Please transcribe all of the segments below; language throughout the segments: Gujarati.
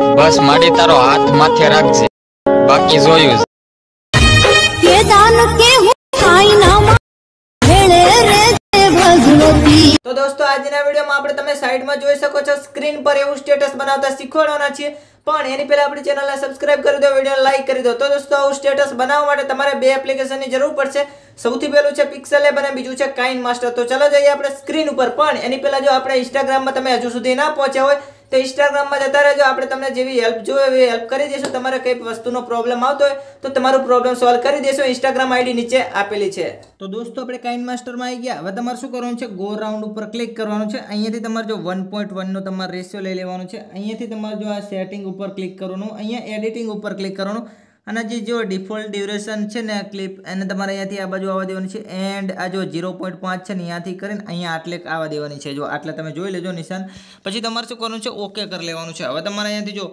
બસ માડી તારો હાથ માથે રાખજે બાકી જોયું આજના વિડીયોમાં આપણે તમે સાઈડમાં જોઈ શકો છો સ્ક્રીન પર એવું સ્ટેટસ બનાવતા શીખવાડવાના છીએ પણ એની પહેલાં આપણી ચેનલને સબસ્ક્રાઇબ કરી દો વિડીયો લાઇક કરી દો તો દોસ્તો આવું સ્ટેટસ બનાવવા માટે તમારે બે એપ્લિકેશનની જરૂર પડશે સૌથી પહેલું છે પિક્સલ એપ બીજું છે કાઇન માસ્ટર તો ચલો જઈએ આપણે સ્ક્રીન ઉપર પણ એની પહેલાં જો આપણે ઇન્સ્ટાગ્રામમાં તમે હજુ સુધી ના પહોંચ્યા હોય તો ઇન્સ્ટાગ્રામમાં જતા રહેજો આપણે તમને જેવી હેલ્પ જોઈએ એવી હેલ્પ કરી દઈશું તમારે કઈ વસ્તુનો પ્રોબ્લેમ આવતો હોય તો તમારું પ્રોબ્લેમ સોલ્વ કરી દેશો ઇન્સ્ટાગ્રામ આઈડી નીચે આપેલી છે તો દોસ્તો આપણે કાઇન માસ્ટરમાં આવી ગયા હવે તમારે શું કરવાનું છે ગો રાઉન્ડ ઉપર ક્લિક કરવાનું છે અહીંયાથી તમારે જો વન પોઈન્ટ વનનો તમારે રેશિયો લઈ લેવાનું છે અહીંયાથી તમારે જો આ સેટિંગ ઉપર ક્લિક કરવાનું અહીંયા એડિટિંગ ઉપર ક્લિક કરવાનું અને જે જો ડિફોલ્ટ ડ્યુરેશન છે ને ક્લિપ એને તમારે અહીંયાથી આ બાજુ આવવા દેવાની છે એન્ડ આ જો ઝીરો પોઈન્ટ પાંચ છે ને અહીંયાથી કરીને અહીંયા આટલે આવવા દેવાની છે જો આટલે તમે જોઈ લેજો નિશાન પછી તમારે શું કરવાનું છે ઓકે કરી લેવાનું છે હવે તમારે અહીંયાથી જો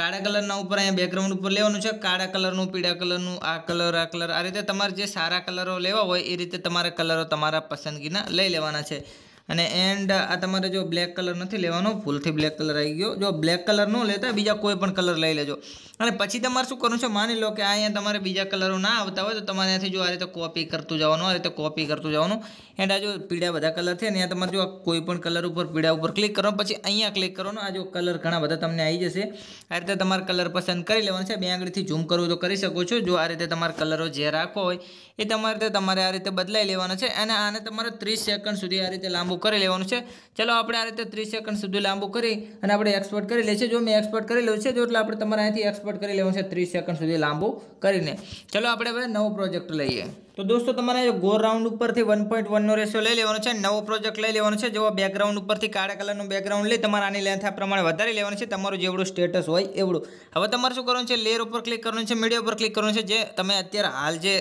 કાળા કલરના ઉપર અહીંયા બેકગ્રાઉન્ડ ઉપર લેવાનું છે કાળા કલરનું પીળા કલરનું આ કલર આ કલર આ રીતે તમારે જે સારા કલરો લેવા હોય એ રીતે તમારે કલરો તમારા પસંદગીના લઈ લેવાના છે અને એન્ડ આ તમારે જો બ્લેક કલર નથી લેવાનો ફૂલથી બ્લેક કલર આવી ગયો જો બ્લેક કલર ન લેતા બીજા કોઈ પણ કલર લઈ લેજો અને પછી તમારે શું કરવું છે માની લો કે અહીંયા તમારે બીજા કલરો ના આવતા હોય તો તમારે ત્યાંથી જો આ રીતે કોપી કરતું જવાનું આ રીતે કોપી કરતું જવાનું એન્ડ આ જો પીળા બધા કલર છે અને અહીંયા તમારે જો કોઈ પણ કલર ઉપર પીળા ઉપર ક્લિક કરો પછી અહીંયા ક્લિક કરવાનો ને આ જો કલર ઘણા બધા તમને આવી જશે આ રીતે તમારે કલર પસંદ કરી લેવાનો છે બે આંગળીથી ઝૂમ કરવું તો કરી શકો છો જો આ રીતે તમારે કલરો જે રાખવો હોય એ તમારે તમારે આ રીતે બદલાઈ લેવાનો છે અને આને તમારે ત્રીસ સેકન્ડ સુધી આ રીતે લાંબુ લાંબુ કરી લેવાનું છે ચલો આપણે આ રીતે ત્રીસ સેકન્ડ સુધી લાંબુ કરી અને આપણે એક્સપર્ટ કરી લઈએ છીએ જો મેં એક્સપર્ટ કરી લઉં છે જો એટલે આપણે તમારે અહીંથી એક્સપર્ટ કરી લેવાનું છે ત્રીસ સેકન્ડ સુધી લાંબુ કરીને ચલો આપણે હવે નવો પ્રોજેક્ટ લઈએ તો દોસ્તો તમારે ગોર રાઉન્ડ ઉપરથી વન પોઈન્ટ વનનો રેશિયો લઈ લેવાનો છે નવો પ્રોજેક્ટ લઈ લેવાનો છે જેવો બેકગ્રાઉન્ડ ઉપરથી કાળા કલરનું બેકગ્રાઉન્ડ લઈ તમારે આની લેન્થ આ પ્રમાણે વધારી લેવાનું છે તમારું જેવડું સ્ટેટસ હોય એવડું હવે તમારે શું કરવાનું છે લેર ઉપર ક્લિક કરવાનું છે મીડિયા ઉપર ક્લિક કરવાનું છે જે તમે અત્યારે હાલ જે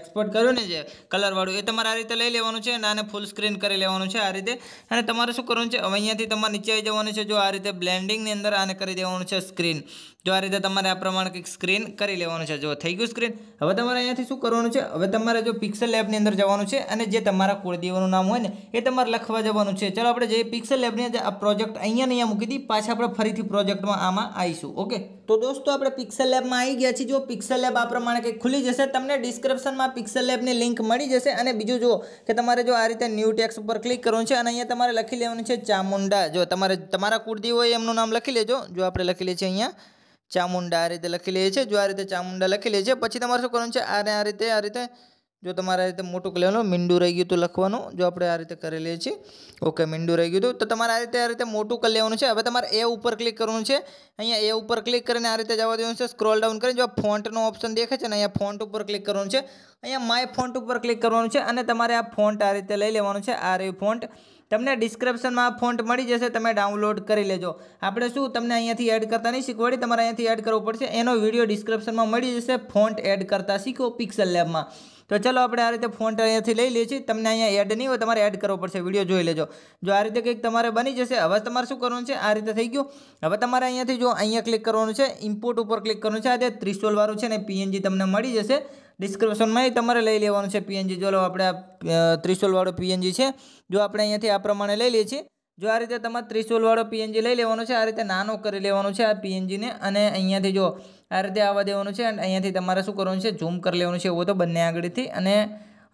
એક્સપોર્ટ કર્યું ને જે કલરવાળું એ તમારે આ રીતે લઈ લેવાનું છે અને આને ફૂલ સ્ક્રીન કરી લેવાનું છે આ રીતે અને તમારે શું કરવાનું છે હવે અહીંયાથી તમારે નીચે આવી જવાનું છે જો આ રીતે બ્લેન્ડિંગની અંદર આને કરી દેવાનું છે સ્ક્રીન જો આ રીતે તમારે આ પ્રમાણે કંઈક સ્ક્રીન કરી લેવાનું છે જો થઈ ગયું સ્ક્રીન હવે તમારે અહીંયાથી શું કરવાનું છે હવે તમારે તમારે જો પિક્સલ લેબની અંદર જવાનું છે અને જે તમારા કુળદેવનું નામ હોય ને એ તમારે લખવા જવાનું છે ચાલો આપણે જે પિક્સલ લેબની આ પ્રોજેક્ટ અહીંયા અહીંયા મૂકી દીધી પાછા આપણે ફરીથી પ્રોજેક્ટમાં આમાં આવીશું ઓકે તો દોસ્તો આપણે પિક્સલ લેબમાં આવી ગયા છીએ જો પિક્સલ લેબ આ પ્રમાણે કંઈક ખુલી જશે તમને ડિસ્ક્રિપ્શનમાં પિક્સલ લેબની લિંક મળી જશે અને બીજું જુઓ કે તમારે જો આ રીતે ન્યૂ ટેક્સ ઉપર ક્લિક કરવાનું છે અને અહીંયા તમારે લખી લેવાનું છે ચામુંડા જો તમારે તમારા કુળદેવ હોય એમનું નામ લખી લેજો જો આપણે લખી લે છીએ અહીંયા ચામુંડા આ રીતે લખી લઈએ છીએ જો આ રીતે ચામુંડા લખી લઈએ છીએ પછી તમારે શું કરવાનું છે આ આ રીતે આ રીતે જો તમારે આ રીતે મોટું લેવાનું મીંડું રહી ગયું હતું લખવાનું જો આપણે આ રીતે કરી લઈએ છીએ ઓકે મીંડું રહી ગયું હતું તો તમારે આ રીતે આ રીતે મોટું કરી લેવાનું છે હવે તમારે એ ઉપર ક્લિક કરવાનું છે અહીંયા એ ઉપર ક્લિક કરીને આ રીતે જવા દેવાનું છે સ્ક્રોલ ડાઉન કરીને જો ફોન્ટનો ઓપ્શન દેખાય છે ને અહીંયા ફોન્ટ ઉપર ક્લિક કરવાનું છે અહીંયા માય ફોન્ટ ઉપર ક્લિક કરવાનું છે અને તમારે આ ફોન્ટ આ રીતે લઈ લેવાનું છે આ રહ્યું ફોન્ટ તમને ડિસ્ક્રિપ્શનમાં ફોન્ટ મળી જશે તમે ડાઉનલોડ કરી લેજો આપણે શું તમને અહીંયાથી એડ કરતા નહીં શીખવાડી તમારે અહીંયાથી એડ કરવો પડશે એનો વિડીયો ડિસ્ક્રિપ્શનમાં મળી જશે ફોન્ટ એડ કરતા શીખો પિક્સલ લેબમાં તો ચલો આપણે આ રીતે ફોન્ટ અહીંયાથી લઈ લઈએ છીએ તમને અહીંયા એડ નહીં હોય તમારે એડ કરવો પડશે વિડીયો જોઈ લેજો જો આ રીતે કંઈક તમારે બની જશે હવે તમારે શું કરવાનું છે આ રીતે થઈ ગયું હવે તમારે અહીંયાથી જો અહીંયા ક્લિક કરવાનું છે ઇમ્પોર્ટ ઉપર ક્લિક કરવાનું છે આ જે ત્રિસોલવાળું છે ને પીએનજી તમને મળી જશે ડિસ્ક્રિપ્શનમાં એ તમારે લઈ લેવાનું છે પીએનજી જો આપણે આ ત્રિશુલવાળો પીએનજી છે જો આપણે અહીંયાથી આ પ્રમાણે લઈ લઈએ છીએ જો આ રીતે તમારે ત્રિશુલવાળો પીએનજી લઈ લેવાનો છે આ રીતે નાનો કરી લેવાનો છે આ પીએનજીને અને અહીંયાથી જો આ રીતે આવવા દેવાનું છે અને અહીંયાથી તમારે શું કરવાનું છે ઝૂમ કરી લેવાનું છે એવો તો બંને આગળથી અને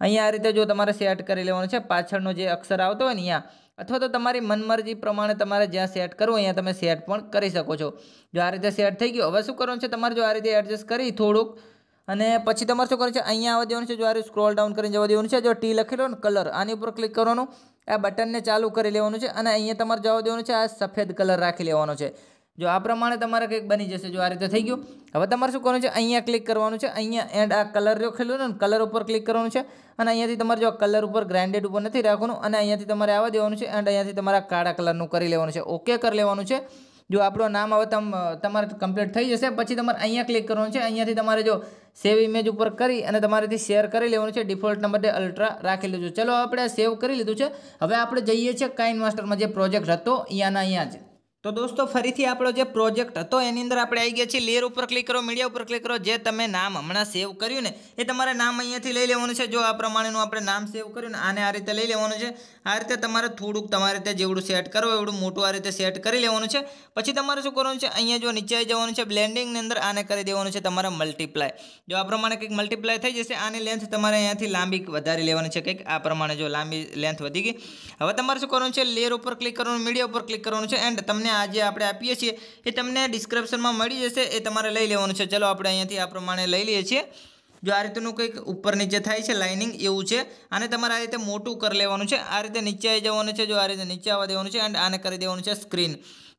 અહીંયા આ રીતે જો તમારે સેટ કરી લેવાનું છે પાછળનો જે અક્ષર આવતો હોય અહીંયા અથવા તો તમારી મનમરજી પ્રમાણે તમારે જ્યાં સેટ કરવું અહીંયા તમે સેટ પણ કરી શકો છો જો આ રીતે સેટ થઈ ગયું હવે શું કરવાનું છે તમારે જો આ રીતે એડજસ્ટ કરી થોડુંક અને પછી તમારે શું કરવાનું છે અહીંયા આવવા દેવાનું છે જો આ સ્ક્રોલ ડાઉન કરીને જવા દેવાનું છે જો ટી લખેલો ને કલર આની ઉપર ક્લિક કરવાનું આ બટનને ચાલુ કરી લેવાનું છે અને અહીંયા તમારે જવા દેવાનું છે આ સફેદ કલર રાખી લેવાનો છે જો આ પ્રમાણે તમારે કંઈક બની જશે જો આ રીતે થઈ ગયું હવે તમારે શું કરવાનું છે અહીંયા ક્લિક કરવાનું છે અહીંયા એન્ડ આ કલર લખેલું ને કલર ઉપર ક્લિક કરવાનું છે અને અહીંયાથી તમારે જો કલર ઉપર ગ્રાન્ડેડ ઉપર નથી રાખવાનું અને અહીંયાથી તમારે આવવા દેવાનું છે એન્ડ અહીંયાથી તમારે કાળા કલરનું કરી લેવાનું છે ઓકે કરી લેવાનું છે જો આપણો નામ હવે તમ તમારે કમ્પ્લીટ થઈ જશે પછી તમારે અહીંયા ક્લિક કરવાનું છે અહીંયાથી તમારે જો સેવ ઇમેજ ઉપર કરી અને તમારેથી શેર કરી લેવાનું છે ડિફોલ્ટ નંબરે અલ્ટ્રા રાખી લીધું ચલો આપણે સેવ કરી લીધું છે હવે આપણે જઈએ છીએ કાઇન માસ્ટરમાં જે પ્રોજેક્ટ હતો અહીંયાના અહીંયા જ તો દોસ્તો ફરીથી આપણો જે પ્રોજેક્ટ હતો એની અંદર આપણે આવી ગયા છીએ લેર ઉપર ક્લિક કરો મીડિયા ઉપર ક્લિક કરો જે તમે નામ હમણાં સેવ કર્યું ને એ તમારે નામ અહીંયાથી લઈ લેવાનું છે જો આ પ્રમાણેનું આપણે નામ સેવ કર્યું ને આને આ રીતે લઈ લેવાનું છે આ રીતે તમારે થોડુંક તમારે રીતે જેવડું સેટ કરો એવડું મોટું આ રીતે સેટ કરી લેવાનું છે પછી તમારે શું કરવાનું છે અહીંયા જો નીચે જવાનું છે બ્લેન્ડિંગની અંદર આને કરી દેવાનું છે તમારે મલ્ટીપ્લાય જો આ પ્રમાણે કંઈક મલ્ટીપ્લાય થઈ જશે આની લેન્થ તમારે અહીંયાથી લાંબી વધારી લેવાની છે કંઈક આ પ્રમાણે જો લાંબી લેન્થ વધી ગઈ હવે તમારે શું કરવાનું છે લેર ઉપર ક્લિક કરવાનું મીડિયા ઉપર ક્લિક કરવાનું છે એન્ડ તમને આ જે આપણે આપીએ છીએ એ તમને ડિસ્ક્રિપ્શનમાં મળી જશે એ તમારે લઈ લેવાનું છે ચલો આપણે અહીંયાથી આ પ્રમાણે લઈ લઈએ છીએ જો આ રીતેનું કંઈક ઉપર નીચે થાય છે લાઇનિંગ એવું છે આને તમારે આ રીતે મોટું કરી લેવાનું છે આ રીતે નીચે આવી જવાનું છે જો આ રીતે નીચે આવવા દેવાનું છે એન્ડ આને કરી દેવાનું છે સ્ક્રીન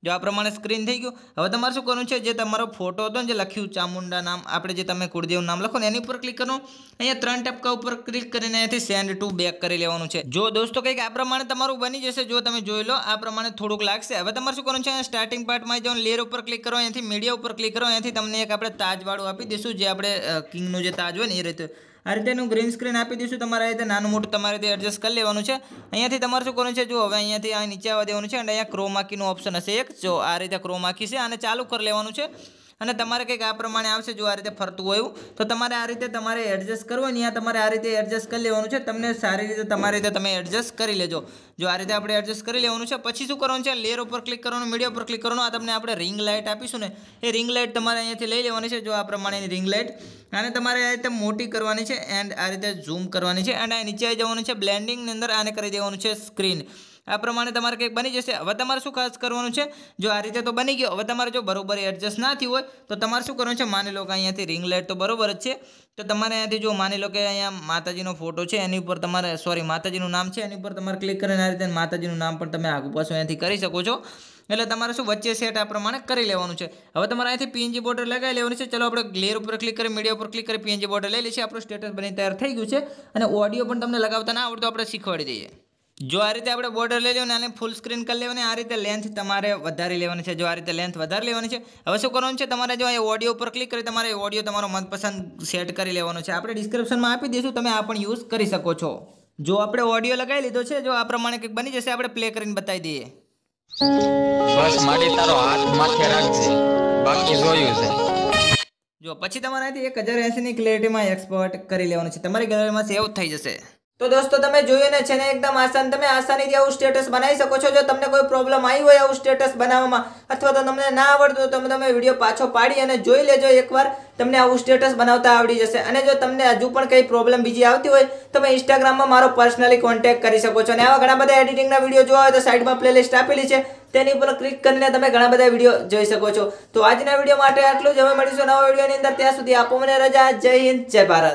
જો આ પ્રમાણે સ્ક્રીન થઈ ગયું હવે તમારે શું કરવાનું છે જે તમારો ફોટો હતો ને જે લખ્યું ચામુંડા નામ આપણે જે તમે કુળદેવનું નામ લખો ને એની ઉપર ક્લિક કરો અહીંયા ત્રણ ટપકા ઉપર ક્લિક કરીને અહીંયાથી સેન્ડ ટુ બેક કરી લેવાનું છે જો દોસ્તો કંઈક આ પ્રમાણે તમારું બની જશે જો તમે જોઈ લો આ પ્રમાણે થોડુંક લાગશે હવે તમારે શું કરવાનું છે સ્ટાર્ટિંગ પાર્ટમાં જાઓ લેર ઉપર ક્લિક કરો અહીંયાથી મીડિયા ઉપર ક્લિક કરો અહીંયાથી તમને એક આપણે તાજવાળું આપી દઈશું જે આપણે કિંગનું જે તાજ હોય ને એ રીતે આ રીતે હું ગ્રીન સ્ક્રીન આપી દઈશું તમારે રીતે નાનું મોટું તમારે તે એડજસ્ટ કરી લેવાનું છે અહીંયાથી તમારે શું કરવાનું છે જો હવે અહીંયાથી આ નીચે આવવા દેવાનું છે અને અહીંયા ક્રોમાકીનું ઓપ્શન હશે એક જો આ રીતે ક્રોમાકી છે આને ચાલુ કરી લેવાનું છે અને તમારે કંઈક આ પ્રમાણે આવશે જો આ રીતે ફરતું હોય તો તમારે આ રીતે તમારે એડજસ્ટ કરવું ને તમારે આ રીતે એડજસ્ટ કરી લેવાનું છે તમને સારી રીતે તમારી રીતે તમે એડજસ્ટ કરી લેજો જો આ રીતે આપણે એડજસ્ટ કરી લેવાનું છે પછી શું કરવાનું છે લેયર ઉપર ક્લિક કરવાનું મીડિયા ઉપર ક્લિક કરવાનું આ તમને આપણે રિંગ લાઇટ આપીશું ને એ રિંગ લાઇટ તમારે અહીંયાથી લઈ લેવાની છે જો આ પ્રમાણેની રિંગ લાઇટ અને તમારે આ રીતે મોટી કરવાની છે એન્ડ આ રીતે ઝૂમ કરવાની છે એન્ડ આ નીચે આવી જવાનું છે બ્લેન્ડિંગની અંદર આને કરી દેવાનું છે સ્ક્રીન આ પ્રમાણે તમારે કંઈક બની જશે હવે તમારે શું ખાસ કરવાનું છે જો આ રીતે તો બની ગયો હવે તમારે જો બરોબર એડજસ્ટ ના થયું હોય તો તમારે શું કરવાનું છે માની લો કે અહીંયાથી રિંગ લાઇટ તો બરોબર જ છે તો તમારે અહીંયાથી જો માની લો કે અહીંયા માતાજીનો ફોટો છે એની ઉપર તમારે સોરી માતાજીનું નામ છે એની ઉપર તમારે ક્લિક કરીને આ રીતે માતાજીનું નામ પણ તમે આગુ પાછું અહીંયાથી કરી શકો છો એટલે તમારે શું વચ્ચે સેટ આ પ્રમાણે કરી લેવાનું છે હવે તમારે અહીંથી પીએનજી બોર્ડર લગાવી લેવાની છે ચલો આપણે ગ્લેર ઉપર ક્લિક કરી મીડિયા ઉપર ક્લિક કરી પીએનજી બોર્ડર લઈ લઈએ આપણું સ્ટેટસ બની તૈયાર થઈ ગયું છે અને ઓડિયો પણ તમને લગાવતા ના આવડતો આપણે શીખવાડી દઈએ જો આ રીતે આપણે બોર્ડર લઈ લેવાનું અને ફૂલ સ્ક્રીન કરી લેવાની આ રીતે લેન્થ તમારે વધારી લેવાની છે જો આ રીતે લેન્થ વધારે લેવાની છે હવે શું કરવાનું છે તમારે જો અહીંયા ઓડિયો ઉપર ક્લિક કરી તમારે ઓડિયો તમારો મનપસંદ સેટ કરી લેવાનો છે આપણે ડિસ્ક્રિપ્શનમાં આપી દઈશું તમે આ પણ યુઝ કરી શકો છો જો આપણે ઓડિયો લગાવી લીધો છે જો આ પ્રમાણે કંઈક બની જશે આપણે પ્લે કરીને બતાવી દઈએ જો પછી તમારે એક હજાર એંસીની ક્લેરિટીમાં એક્સપોર્ટ કરી લેવાનું છે તમારી ગેલેરીમાં સેવ થઈ જશે તો દોસ્તો તમે જોયું છે ને એકદમ આસાન તમે આસાનીથી આવું સ્ટેટસ બનાવી શકો છો જો તમને કોઈ પ્રોબ્લેમ આવી હોય આવું સ્ટેટસ બનાવવામાં અથવા તો તમને ના આવડતું તો તમે તમે વિડીયો પાછો પાડી અને જોઈ લેજો એકવાર તમને આવું સ્ટેટસ બનાવતા આવડી જશે અને જો તમને હજુ પણ કંઈ પ્રોબ્લેમ બીજી આવતી હોય તમે ઇન્સ્ટાગ્રામમાં મારો પર્સનલી કોન્ટેક્ટ કરી શકો છો અને આવા ઘણા બધા એડિટિંગના વિડીયો જોવા હોય તો સાઈડમાં પ્લેલિસ્ટ આપેલી છે તેની ઉપર ક્લિક કરીને તમે ઘણા બધા વિડીયો જોઈ શકો છો તો આજના વિડીયો માટે આટલું જ હવે મળીશું નવા વિડીયોની અંદર ત્યાં સુધી આપો મને રજા જય હિન્દ જય ભારત